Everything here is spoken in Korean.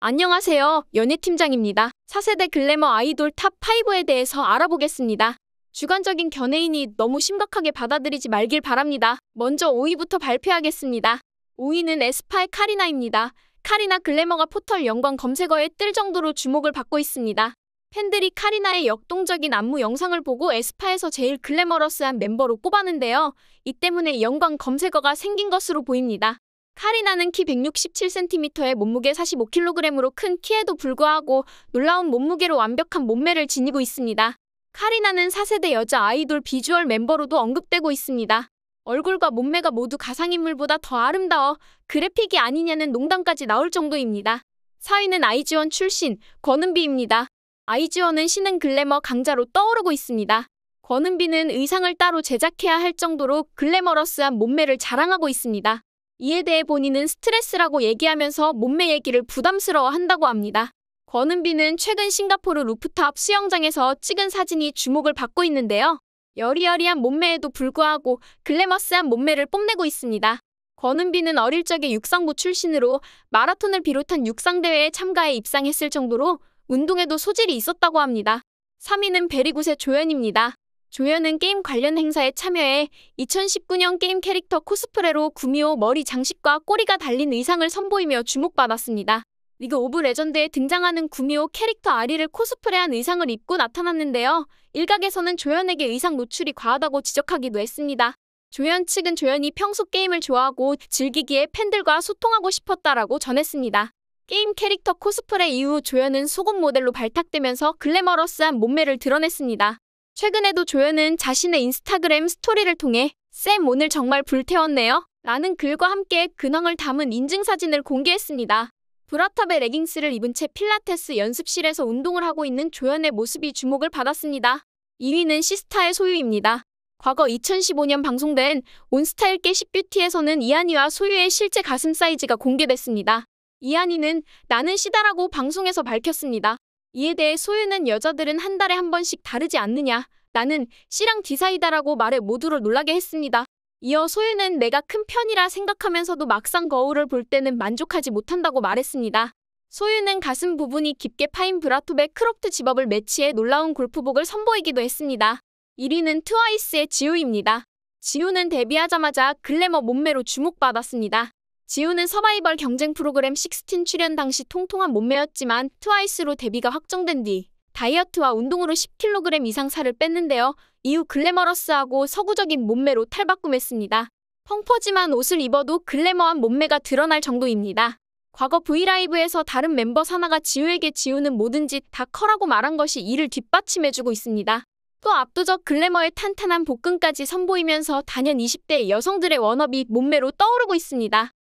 안녕하세요. 연예팀장입니다. 4세대 글래머 아이돌 탑5에 대해서 알아보겠습니다. 주관적인 견해이니 너무 심각하게 받아들이지 말길 바랍니다. 먼저 5위부터 발표하겠습니다. 5위는 에스파의 카리나입니다. 카리나 글래머가 포털 연관 검색어에 뜰 정도로 주목을 받고 있습니다. 팬들이 카리나의 역동적인 안무 영상을 보고 에스파에서 제일 글래머러스한 멤버로 꼽았는데요. 이 때문에 연관 검색어가 생긴 것으로 보입니다. 카리나는 키 167cm에 몸무게 45kg으로 큰 키에도 불구하고 놀라운 몸무게로 완벽한 몸매를 지니고 있습니다. 카리나는 4세대 여자 아이돌 비주얼 멤버로도 언급되고 있습니다. 얼굴과 몸매가 모두 가상인물보다 더 아름다워 그래픽이 아니냐는 농담까지 나올 정도입니다. 4위는 아이지원 출신 권은비입니다. 아이지원은 신은 글래머 강자로 떠오르고 있습니다. 권은비는 의상을 따로 제작해야 할 정도로 글래머러스한 몸매를 자랑하고 있습니다. 이에 대해 본인은 스트레스라고 얘기하면서 몸매 얘기를 부담스러워 한다고 합니다. 권은비는 최근 싱가포르 루프탑 수영장에서 찍은 사진이 주목을 받고 있는데요. 여리여리한 몸매에도 불구하고 글래머스한 몸매를 뽐내고 있습니다. 권은비는 어릴 적에 육상부 출신으로 마라톤을 비롯한 육상대회에 참가해 입상했을 정도로 운동에도 소질이 있었다고 합니다. 3위는 베리굿의 조연입니다. 조연은 게임 관련 행사에 참여해 2019년 게임 캐릭터 코스프레로 구미호 머리 장식과 꼬리가 달린 의상을 선보이며 주목받았습니다. 리그 오브 레전드에 등장하는 구미호 캐릭터 아리를 코스프레한 의상을 입고 나타났는데요. 일각에서는 조연에게 의상 노출이 과하다고 지적하기도 했습니다. 조연 측은 조연이 평소 게임을 좋아하고 즐기기에 팬들과 소통하고 싶었다라고 전했습니다. 게임 캐릭터 코스프레 이후 조연은 속옷 모델로 발탁되면서 글래머러스한 몸매를 드러냈습니다. 최근에도 조연은 자신의 인스타그램 스토리를 통해 쌤 오늘 정말 불태웠네요. 라는 글과 함께 근황을 담은 인증사진을 공개했습니다. 브라탑의 레깅스를 입은 채 필라테스 연습실에서 운동을 하고 있는 조연의 모습이 주목을 받았습니다. 2위는 시스타의 소유입니다. 과거 2015년 방송된 온스타일 깨십 뷰티에서는 이한이와 소유의 실제 가슴 사이즈가 공개됐습니다. 이한이는 나는 시다라고 방송에서 밝혔습니다. 이에 대해 소유는 여자들은 한 달에 한 번씩 다르지 않느냐. 나는 C랑 디 사이다라고 말해 모두를 놀라게 했습니다. 이어 소유는 내가 큰 편이라 생각하면서도 막상 거울을 볼 때는 만족하지 못한다고 말했습니다. 소유는 가슴 부분이 깊게 파인 브라톱의 크롭트 집업을 매치해 놀라운 골프복을 선보이기도 했습니다. 1위는 트와이스의 지우입니다. 지우는 데뷔하자마자 글래머 몸매로 주목받았습니다. 지우는 서바이벌 경쟁 프로그램 16 출연 당시 통통한 몸매였지만 트와이스로 데뷔가 확정된 뒤 다이어트와 운동으로 10kg 이상 살을 뺐는데요. 이후 글래머러스하고 서구적인 몸매로 탈바꿈했습니다. 펑퍼짐한 옷을 입어도 글래머한 몸매가 드러날 정도입니다. 과거 브이라이브에서 다른 멤버 사나가 지우에게 지우는 모든 짓 다 커라고 말한 것이 이를 뒷받침해주고 있습니다. 또 압도적 글래머의 탄탄한 복근까지 선보이면서 단연 20대 여성들의 워너비 몸매로 떠오르고 있습니다.